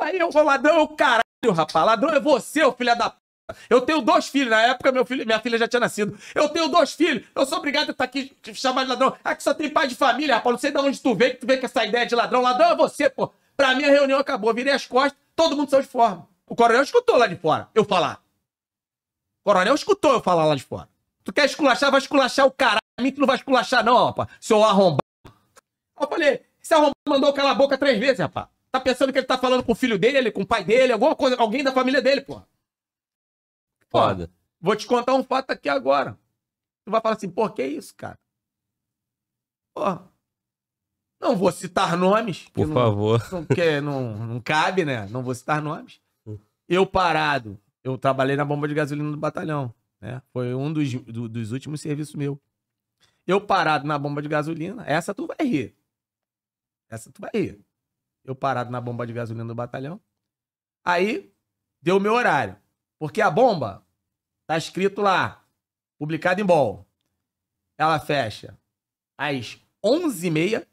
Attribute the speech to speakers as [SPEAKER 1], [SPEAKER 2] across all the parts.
[SPEAKER 1] Fala aí, eu vou ladrão, eu caralho, rapaz. Ladrão é você, ô filha da eu tenho dois filhos. Na época, meu filho, minha filha já tinha nascido. Eu tenho dois filhos. Eu sou obrigado a estar aqui chamado de ladrão. Aqui só tem pai de família, rapaz. Não sei de onde tu veio, que tu veio com essa ideia de ladrão. Ladrão é você, pô. Pra mim, a reunião acabou. Virei as costas, todo mundo saiu de forma. O coronel escutou lá de fora eu falar. O coronel escutou eu falar lá de fora. Tu quer esculachar? Vai esculachar o caralho. A mim tu não vai esculachar, não, rapaz. Seu arrombado. Eu falei, esse arrombado mandou calar a boca três vezes, rapaz. Tá pensando que ele tá falando com o filho dele, com o pai dele, alguma coisa, alguém da família dele, porra. Foda. Pô, vou te contar um fato aqui agora. Tu vai falar assim, por que isso, cara? Porra. Não vou citar nomes. Por não, favor. Não, porque não, não cabe, né? Não vou citar nomes. Hum. Eu parado. Eu trabalhei na bomba de gasolina do batalhão. Né? Foi um dos, do, dos últimos serviços meu. Eu parado na bomba de gasolina. Essa tu vai rir. Essa tu vai rir eu parado na bomba de gasolina do batalhão. Aí deu o meu horário. Porque a bomba tá escrito lá, publicado em bol. Ela fecha às 11h30,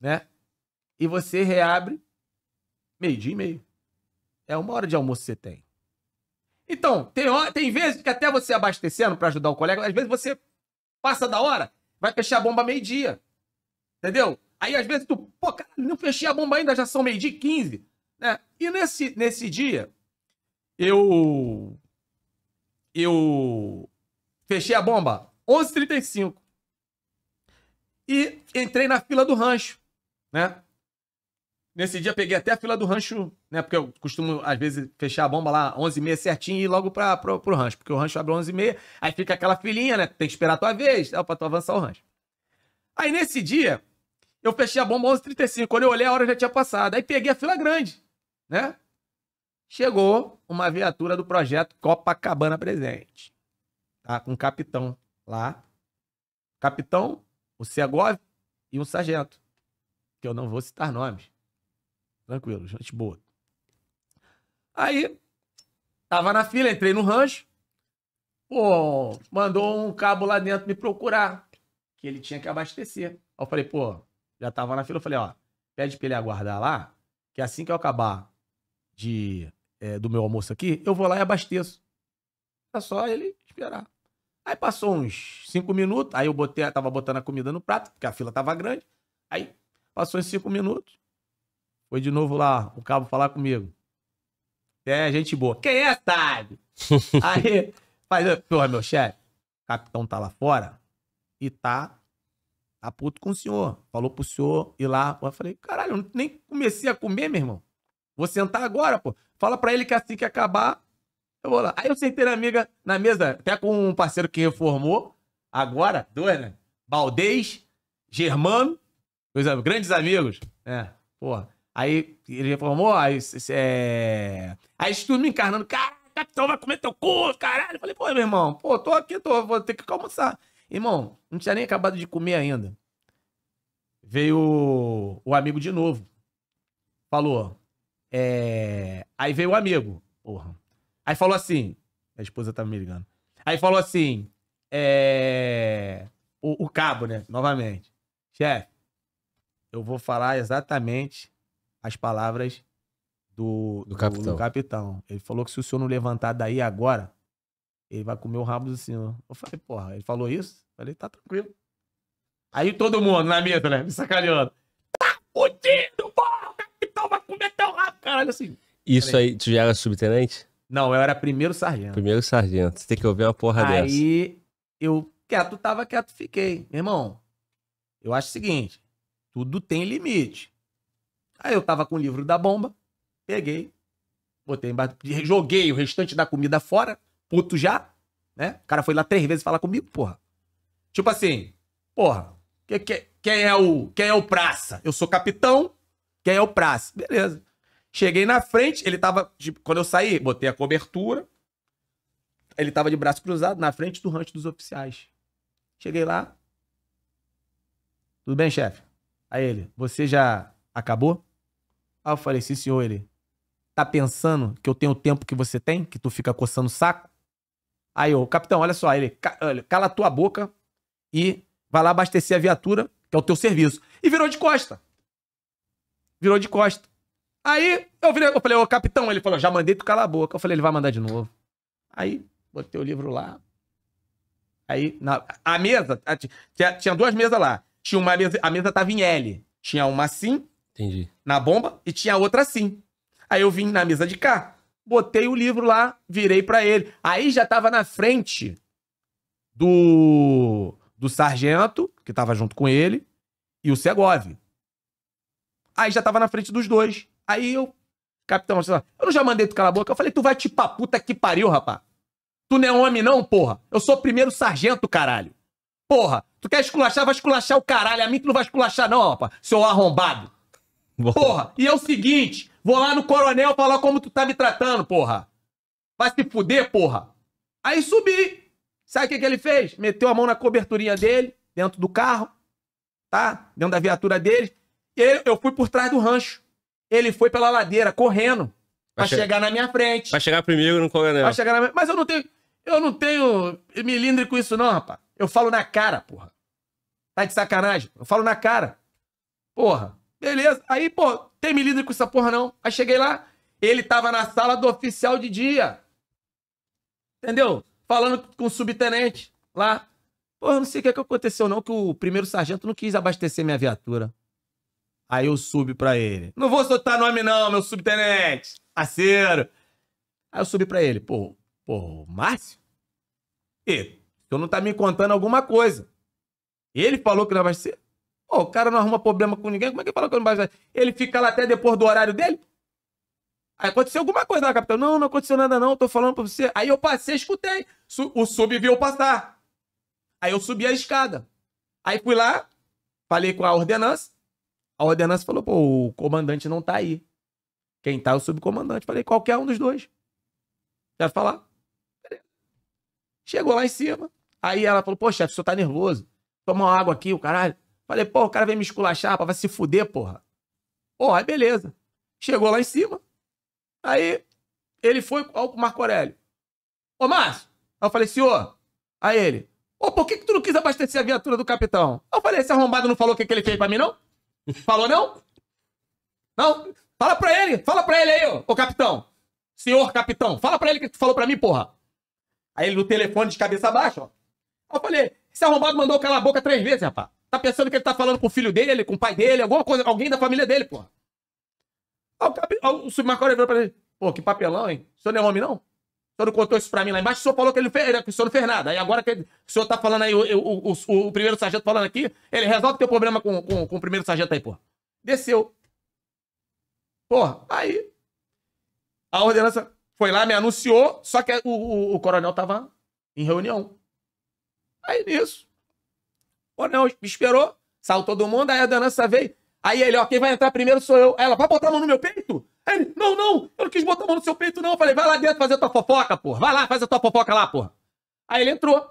[SPEAKER 1] né? E você reabre meio-dia e meio. É uma hora de almoço que você tem. Então, tem, tem vezes que até você abastecendo para ajudar o colega, às vezes você passa da hora, vai fechar a bomba meio-dia. Entendeu? Aí às vezes tu, pô, cara, não fechei a bomba ainda, já são meio-dia e 15. Né? E nesse, nesse dia, eu. Eu. Fechei a bomba 11h35. E entrei na fila do rancho, né? Nesse dia peguei até a fila do rancho, né? Porque eu costumo, às vezes, fechar a bomba lá 11h30 certinho e ir logo pra, pro, pro rancho. Porque o rancho abre 11h30, aí fica aquela filinha, né? Tem que esperar a tua vez, tá? pra tu avançar o rancho. Aí nesse dia, eu fechei a bomba 11h35. Quando eu olhei, a hora já tinha passado. Aí peguei a fila grande, né? Chegou uma viatura do projeto Copacabana Presente. Tá? Com um capitão lá. Capitão, o Segov e um sargento. Que eu não vou citar nomes. Tranquilo, gente boa. Aí, tava na fila, entrei no rancho. Pô, mandou um cabo lá dentro me procurar. Que ele tinha que abastecer. Aí eu falei, pô, já tava na fila, eu falei, ó, pede pra ele aguardar lá, que assim que eu acabar de, é, do meu almoço aqui, eu vou lá e abasteço. tá só ele esperar. Aí passou uns cinco minutos, aí eu botei, tava botando a comida no prato, porque a fila tava grande. Aí passou uns cinco minutos, foi de novo lá o cabo falar comigo. É, gente boa. Quem é, sabe? aí, faz, porra, meu chefe, o capitão tá lá fora e tá Tá puto com o senhor. Falou pro senhor ir lá. Eu falei, caralho, eu nem comecei a comer, meu irmão. Vou sentar agora, pô. Fala pra ele que é assim que acabar, eu vou lá. Aí eu sentei na amiga, na mesa, até com um parceiro que reformou. Agora, dois, né? Baldez, Germano, dois grandes amigos. É, pô. Aí ele reformou, aí... É... Aí tudo me encarnando. Cara, capitão, vai comer teu cu, caralho. Eu falei, pô, meu irmão, pô, tô aqui, tô, vou ter que almoçar. Irmão, não tinha nem acabado de comer ainda. Veio o amigo de novo. Falou. É... Aí veio o amigo. Porra. Aí falou assim. A esposa tava tá me ligando. Aí falou assim. É... O, o cabo, né? Novamente. Chefe, eu vou falar exatamente as palavras do, do, do, capitão. do capitão. Ele falou que se o senhor não levantar daí agora, ele vai comer o rabo do senhor. Eu falei, porra, ele falou isso? Eu falei, tá tranquilo. Aí todo mundo na mesa, né? Me sacaneando. Tá fudido, porra! O capitão vai comer teu rabo, caralho, assim.
[SPEAKER 2] Isso falei, aí, tu já era subtenente?
[SPEAKER 1] Não, eu era primeiro sargento.
[SPEAKER 2] Primeiro sargento. Você tem que ouvir uma porra aí, dessa.
[SPEAKER 1] Aí eu quieto, tava quieto, fiquei. Meu irmão, eu acho o seguinte: tudo tem limite. Aí eu tava com o livro da bomba, peguei, botei embaixo, joguei o restante da comida fora, puto já, né? O cara foi lá três vezes falar comigo, porra. Tipo assim, porra, que, que, quem é o quem é o praça? Eu sou capitão, quem é o praça? Beleza. Cheguei na frente, ele tava. De, tipo, quando eu saí, botei a cobertura. Ele tava de braço cruzado na frente do rancho dos oficiais. Cheguei lá. Tudo bem, chefe? Aí ele, você já acabou? Aí eu falei, sim, senhor. Ele, tá pensando que eu tenho o tempo que você tem? Que tu fica coçando o saco? Aí o capitão, olha só, ele, cala a tua boca e vai lá abastecer a viatura, que é o teu serviço. E virou de costa. Virou de costa. Aí eu, virei, eu falei, ô capitão, ele falou, já mandei tu calar a boca. Eu falei, ele vai mandar de novo. Aí botei o livro lá. Aí na, a mesa, tinha, tinha duas mesas lá. Tinha uma mesa, a mesa tava em L. Tinha uma assim, Entendi. na bomba, e tinha outra assim. Aí eu vim na mesa de cá botei o livro lá, virei para ele. Aí já tava na frente do do sargento, que tava junto com ele, e o Segov. Aí já tava na frente dos dois. Aí eu, capitão, assim, eu não já mandei tu calar a boca. Eu falei, tu vai te pra puta que pariu, rapá. Tu não é homem não, porra. Eu sou primeiro sargento, caralho. Porra, tu quer esculachar, vai esculachar o caralho. A mim tu não vai esculachar não, rapá, seu arrombado. Porra, e é o seguinte, Vou lá no coronel falar como tu tá me tratando, porra. Vai se fuder, porra. Aí subi. Sabe o que, que ele fez? Meteu a mão na coberturinha dele, dentro do carro, tá? Dentro da viatura dele. E eu fui por trás do rancho. Ele foi pela ladeira, correndo. Pra, che chegar na minha frente.
[SPEAKER 2] Pra chegar primeiro no coronel. Pra chegar
[SPEAKER 1] na minha... Mas eu não tenho... Eu não tenho milindre com isso não, rapaz. Eu falo na cara, porra. Tá de sacanagem? Eu falo na cara. Porra. Beleza. Aí, pô, tem me lido com essa porra não. Aí cheguei lá, ele tava na sala do oficial de dia. Entendeu? Falando com o subtenente lá. Pô, eu não sei o que, é que aconteceu não, que o primeiro sargento não quis abastecer minha viatura. Aí eu subi pra ele. Não vou soltar nome não, meu subtenente. Parceiro. Aí eu subi pra ele. Pô, pô, Márcio? E, tu não tá me contando alguma coisa. Ele falou que não vai ser Pô, o cara não arruma problema com ninguém, como é que ele fala que eu não Ele fica lá até depois do horário dele? Aí aconteceu alguma coisa lá, capitão. Não, não aconteceu nada não, tô falando pra você. Aí eu passei, escutei. O sub viu passar. Aí eu subi a escada. Aí fui lá, falei com a ordenança. A ordenança falou, pô, o comandante não tá aí. Quem tá é o subcomandante. Falei, qualquer um dos dois. Quer falar. Chegou lá em cima. Aí ela falou, pô, chefe, o senhor tá nervoso. Toma uma água aqui, o caralho. Falei, pô, o cara vem me esculachar, vai se fuder, porra. Porra, aí beleza. Chegou lá em cima. Aí ele foi ao Marco Aurélio. Ô, Márcio. Aí eu falei, senhor. Aí ele, ô, por que, que tu não quis abastecer a viatura do capitão? Aí eu falei, esse arrombado não falou o que, que ele fez pra mim, não? Falou não? Não? Fala pra ele, fala pra ele aí, ô, ô capitão. Senhor capitão, fala pra ele o que tu falou pra mim, porra. Aí ele no telefone de cabeça baixa, ó. Aí eu falei, esse arrombado mandou calar a boca três vezes, rapaz. Tá pensando que ele tá falando com o filho dele, com o pai dele, alguma coisa, alguém da família dele, porra. Aí o, cap... o virou pra ele: Pô, que papelão, hein? O senhor não é homem, não? O senhor não contou isso pra mim lá embaixo, o senhor falou que ele fez, o senhor não fez nada. Aí agora que ele... o senhor tá falando aí, o, o, o, o primeiro sargento falando aqui, ele resolve o teu problema com, com, com o primeiro sargento aí, porra. Desceu. Porra, aí. A ordenança foi lá, me anunciou, só que o, o, o coronel tava em reunião. Aí nisso. Pô, não, esperou, saiu todo mundo, aí a dança veio. Aí ele, ó, quem vai entrar primeiro sou eu. Aí ela, vai botar a mão no meu peito? Aí ele, não, não, eu não quis botar a mão no seu peito, não. Eu falei, vai lá dentro fazer a tua fofoca, porra. Vai lá, faz a tua fofoca lá, porra. Aí ele entrou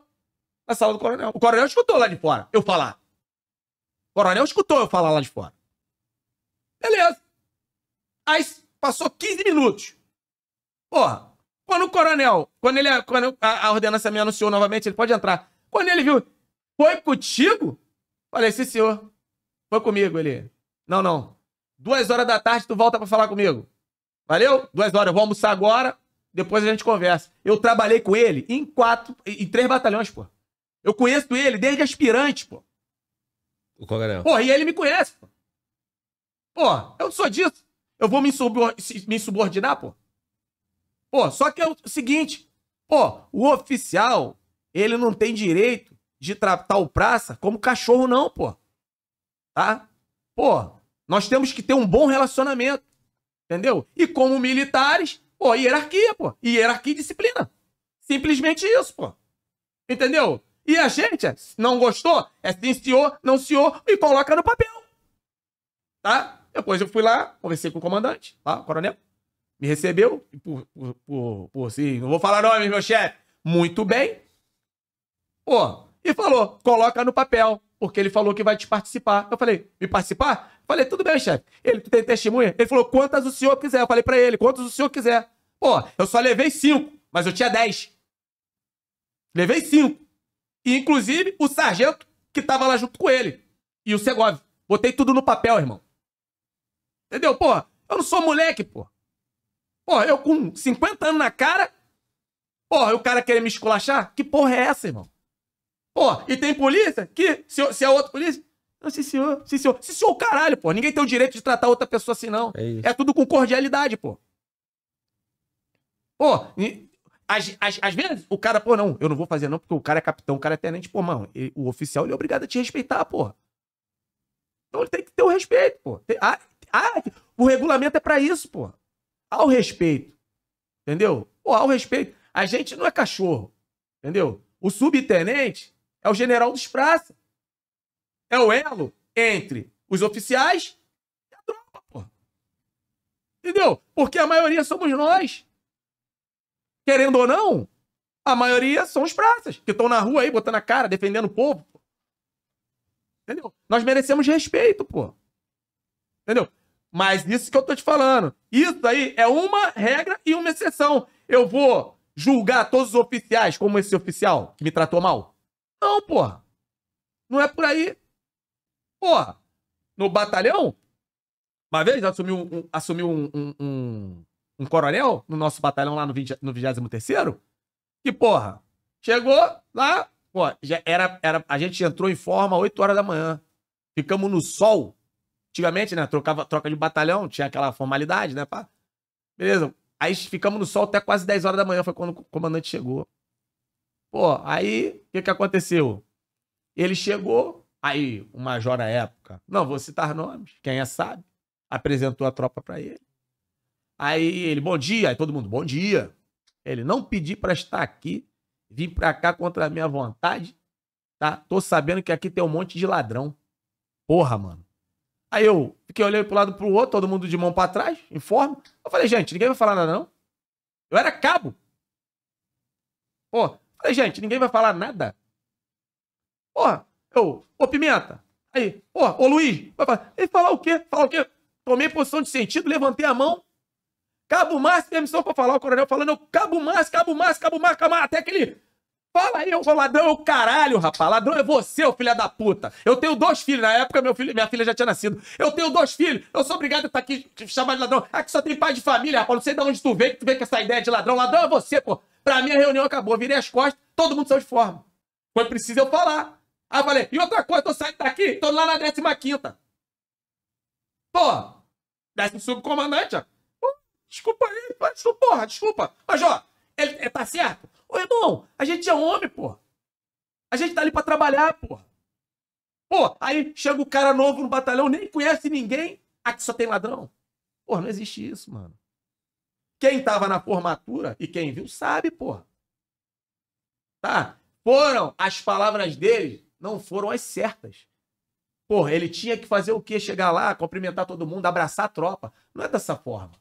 [SPEAKER 1] na sala do coronel. O coronel escutou lá de fora eu falar. O coronel escutou eu falar lá de fora. Beleza. Aí passou 15 minutos. Porra, quando o coronel, quando ele, quando a, a ordenança me anunciou novamente, ele pode entrar. Quando ele viu, foi contigo? Falei, sim, senhor. Foi comigo, ele. Não, não. Duas horas da tarde tu volta para falar comigo. Valeu? Duas horas. Eu vou almoçar agora. Depois a gente conversa. Eu trabalhei com ele em quatro, em três batalhões, pô. Eu conheço ele desde aspirante, pô.
[SPEAKER 2] O Coronel. Pô,
[SPEAKER 1] e ele me conhece, pô. Pô, eu sou disso. Eu vou me, subor me subordinar, pô. Pô, só que é o seguinte. Pô, o oficial, ele não tem direito de tratar o praça como cachorro, não, pô. Tá? Pô, nós temos que ter um bom relacionamento. Entendeu? E como militares, pô, hierarquia, pô. Hierarquia e disciplina. Simplesmente isso, pô. Entendeu? E a gente não gostou, é sim senhor, não senhor, e coloca no papel. Tá? Depois eu fui lá, conversei com o comandante, lá, o coronel. Me recebeu, por, por, por, por sim, não vou falar nome, meu chefe. Muito bem. Pô, e falou: coloca no papel, porque ele falou que vai te participar. Eu falei: me participar? Falei: tudo bem, chefe. Ele tem testemunha? Ele falou: quantas o senhor quiser. Eu falei para ele: quantas o senhor quiser. Pô, eu só levei cinco, mas eu tinha dez. Levei cinco. E, inclusive, o sargento que tava lá junto com ele. E o Segov. Botei tudo no papel, irmão. Entendeu? Pô, eu não sou moleque, pô. Pô, eu com 50 anos na cara. Porra, e o cara querer me esculachar? Que porra é essa, irmão? Pô, e tem polícia que, se, se é outra polícia, não, sim, senhor. Sim, senhor. Sim, senhor, caralho, pô. Ninguém tem o direito de tratar outra pessoa assim, não. É, é tudo com cordialidade, pô. Pô, às, vezes o cara, pô, não, eu não vou fazer não, porque o cara é capitão, o cara é tenente, pô, mano, ele, o oficial ele é obrigado a te respeitar, pô. Então ele tem que ter o respeito, pô. Tem, ah, ah, o regulamento é para isso, pô. Ao respeito. Entendeu? Pô, ao respeito. A gente não é cachorro. Entendeu? O subtenente, é o general dos praça. É o elo entre os oficiais e a tropa, porra. Entendeu? Porque a maioria somos nós. Querendo ou não, a maioria são os praças, que estão na rua aí, botando a cara, defendendo o povo. Pô. Entendeu? Nós merecemos respeito, pô. Entendeu? Mas isso que eu tô te falando. Isso aí é uma regra e uma exceção. Eu vou julgar todos os oficiais como esse oficial que me tratou mal? Não, porra. Não é por aí. Porra, no batalhão, uma vez assumiu um, assumiu um, um, um, um coronel no nosso batalhão lá no, 20, no 23º, que, porra, chegou lá, pô, já era, era, a gente entrou em forma 8 horas da manhã. Ficamos no sol. Antigamente, né, trocava, troca de batalhão, tinha aquela formalidade, né, pá. Beleza, Aí ficamos no sol até quase 10 horas da manhã, foi quando o comandante chegou. Pô, aí o que, que aconteceu? Ele chegou, aí o major à época, não vou citar nomes, quem é sabe, apresentou a tropa para ele. Aí ele, bom dia, aí todo mundo, bom dia. Ele, não pedi para estar aqui, vim para cá contra a minha vontade, tá? Tô sabendo que aqui tem um monte de ladrão. Porra, mano. Aí eu fiquei olhando pro lado pro outro, todo mundo de mão para trás, informe. Eu falei, gente, ninguém vai falar nada não. Eu era cabo. Pô, Falei, gente, ninguém vai falar nada. Porra, eu, ô Pimenta, aí, porra, ô Luiz, vai falar. Ele falar o quê? Falar o quê? Tomei posição de sentido, levantei a mão. Cabo Márcio, permissão pra falar, o coronel falando, eu, Cabo Márcio, Cabo Márcio, Cabo Márcio, Cabo Márcio, até aquele. Fala aí, eu sou ladrão, eu caralho, rapaz. Ladrão é você, ô filha da puta. Eu tenho dois filhos. Na época, meu filho, minha filha já tinha nascido. Eu tenho dois filhos. Eu sou obrigado a estar aqui chamado de ladrão. Aqui só tem pai de família, rapaz. Não sei de onde tu veio, que tu veio com essa ideia de ladrão. Ladrão é você, pô. Para mim, a reunião acabou. Virei as costas, todo mundo saiu de forma. Foi preciso eu falar. Aí falei, e outra coisa, tô saindo daqui, tô lá na 15 quinta. Pô, décimo subcomandante, ó. Desculpa aí, porra, desculpa. Mas, ó, ele, ele tá certo? Ô, irmão, a gente é homem, porra. A gente tá ali pra trabalhar, porra. Pô, aí chega o cara novo no batalhão, nem conhece ninguém. Aqui só tem ladrão. Porra, não existe isso, mano. Quem estava na formatura e quem viu sabe, porra. Tá? Foram as palavras dele, não foram as certas. Porra, ele tinha que fazer o quê? Chegar lá, cumprimentar todo mundo, abraçar a tropa. Não é dessa forma.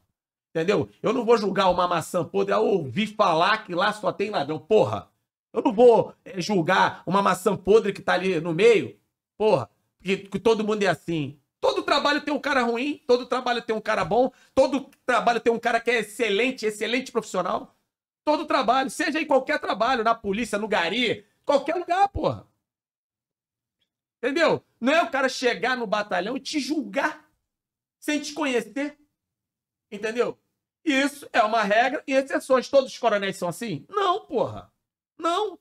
[SPEAKER 1] Entendeu? Eu não vou julgar uma maçã podre. Ah, eu ouvi falar que lá só tem ladrão. Porra, eu não vou eh, julgar uma maçã podre que tá ali no meio. Porra, que, que todo mundo é assim trabalho tem um cara ruim, todo trabalho tem um cara bom, todo trabalho tem um cara que é excelente, excelente profissional. Todo trabalho, seja em qualquer trabalho, na polícia, no gari, qualquer lugar, porra. Entendeu? Não é o cara chegar no batalhão e te julgar sem te conhecer. Entendeu? Isso é uma regra e exceções. Todos os coronéis são assim? Não, porra. Não.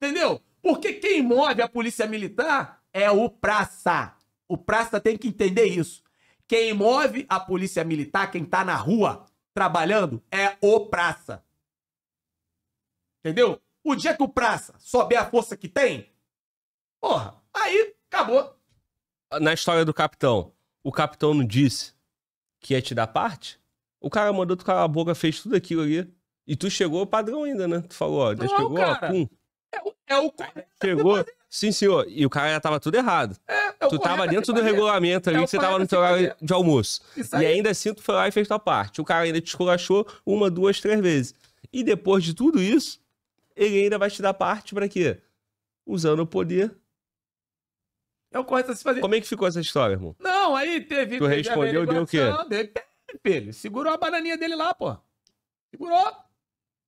[SPEAKER 1] Entendeu? Porque quem move a polícia militar é o praça. O Praça tem que entender isso. Quem move a polícia militar, quem tá na rua trabalhando, é o Praça. Entendeu? O dia que o Praça sobe a força que tem, porra, aí acabou.
[SPEAKER 2] Na história do capitão, o capitão não disse que ia te dar parte? O cara mandou tu calar a boca, fez tudo aquilo ali. E tu chegou padrão ainda, né? Tu falou, ó, já chegou, ó, pum. É, é o Chegou. Sim, senhor. E o cara já tava tudo errado. É, é tu tava é dentro do regulamento é ali, é que você tava no é teu horário de almoço. E ainda assim, tu foi lá e fez tua parte. O cara ainda te esculachou uma, duas, três vezes. E depois de tudo isso, ele ainda vai te dar parte para quê? Usando o poder é o correto a se fazer. Como é que ficou essa história, irmão?
[SPEAKER 1] Não, aí teve. Tu respondeu, deu o quê? Dele, segurou a bananinha dele lá, pô. Segurou.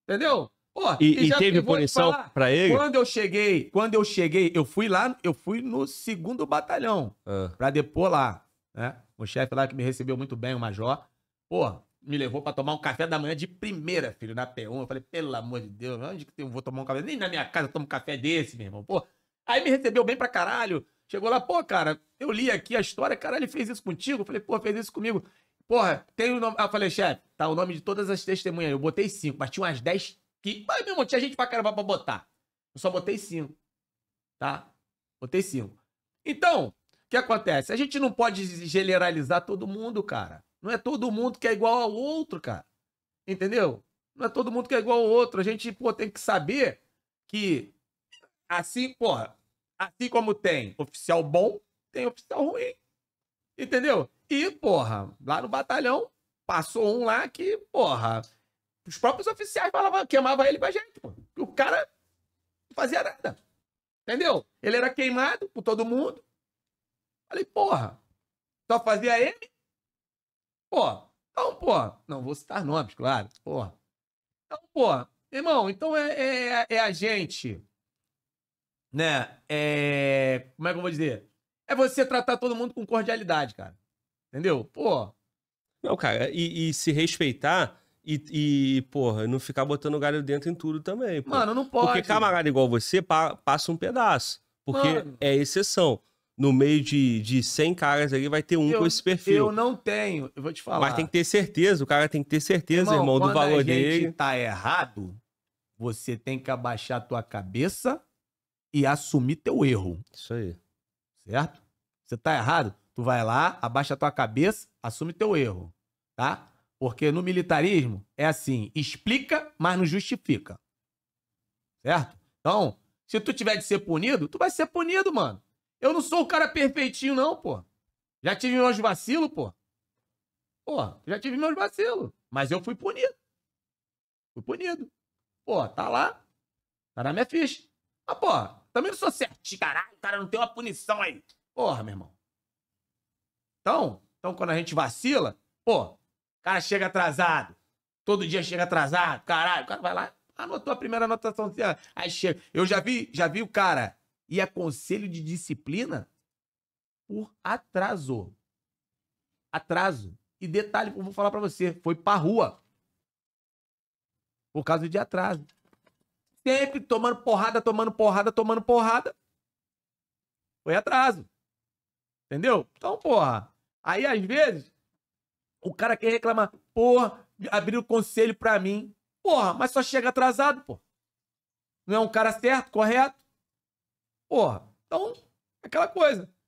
[SPEAKER 1] Entendeu? Pô, e, e já, teve punição para ele? Quando eu cheguei, quando eu cheguei, eu fui lá, eu fui no segundo batalhão ah. para depor lá, né? O chefe lá que me recebeu muito bem, o major. Pô, me levou para tomar um café da manhã de primeira, filho, na P1. Eu falei, pelo amor de Deus, onde que eu vou tomar um café? Nem na minha casa eu tomo um café desse, meu irmão. Pô, aí me recebeu bem pra caralho. Chegou lá, pô, cara, eu li aqui a história, caralho, ele fez isso contigo? Eu falei, pô, fez isso comigo. Porra, tem o nome. Ah, eu falei, chefe, tá o nome de todas as testemunhas. Eu botei cinco, mas tinha umas dez que, mas, meu irmão, tinha gente pra caramba pra botar. Eu só botei cinco. Tá? Botei cinco. Então, o que acontece? A gente não pode generalizar todo mundo, cara. Não é todo mundo que é igual ao outro, cara. Entendeu? Não é todo mundo que é igual ao outro. A gente, pô, tem que saber que assim, porra, assim como tem oficial bom, tem oficial ruim. Entendeu? E, porra, lá no batalhão, passou um lá que, porra, os próprios oficiais falavam, queimavam ele pra gente, pô. O cara não fazia nada. Entendeu? Ele era queimado por todo mundo. Falei, porra, só fazia ele. Pô, então, porra, não vou citar nomes, claro, porra. Então, porra, irmão, então é, é, é a gente, né? É, como é que eu vou dizer? É você tratar todo mundo com cordialidade, cara. Entendeu? Pô. Não, cara, e, e
[SPEAKER 2] se respeitar e, e, porra, não ficar botando galho dentro em tudo também. Porra. Mano, não pode. Porque camarada igual você pa, passa um pedaço. Porque Mano. é exceção. No meio de, de 100 caras ali vai ter um eu, com esse perfil. Eu não
[SPEAKER 1] tenho, eu vou te falar. Mas tem que
[SPEAKER 2] ter certeza, o cara tem que ter certeza, irmão, irmão do valor dele. Se tá
[SPEAKER 1] errado, você tem que abaixar a tua cabeça e assumir teu erro. Isso aí. Certo? Você tá errado, tu vai lá, abaixa a tua cabeça, assume teu erro, tá? Porque no militarismo é assim, explica, mas não justifica. Certo? Então, se tu tiver de ser punido, tu vai ser punido, mano. Eu não sou o cara perfeitinho, não, pô. Já tive meus vacilos, pô. Pô, já tive meus vacilos. Mas eu fui punido. Fui punido. Pô, tá lá. Tá na minha ficha. Mas, pô, também não sou certinho. Caralho, cara, não tem uma punição aí. Porra, meu irmão. Então, então quando a gente vacila, pô, o cara chega atrasado. Todo dia chega atrasado. Caralho, o cara vai lá, anotou a primeira anotação. Assim, Aí chega. Eu já vi, já vi o cara e aconselho de disciplina por atraso. Atraso. E detalhe, eu vou falar para você, foi pra rua. Por causa de atraso. Sempre tomando porrada, tomando porrada, tomando porrada. Foi atraso. Entendeu? Então, porra. Aí, às vezes, o cara quer reclamar, porra, abriu o conselho pra mim. Porra, mas só chega atrasado, pô. Não é um cara certo, correto? Porra, então, aquela coisa.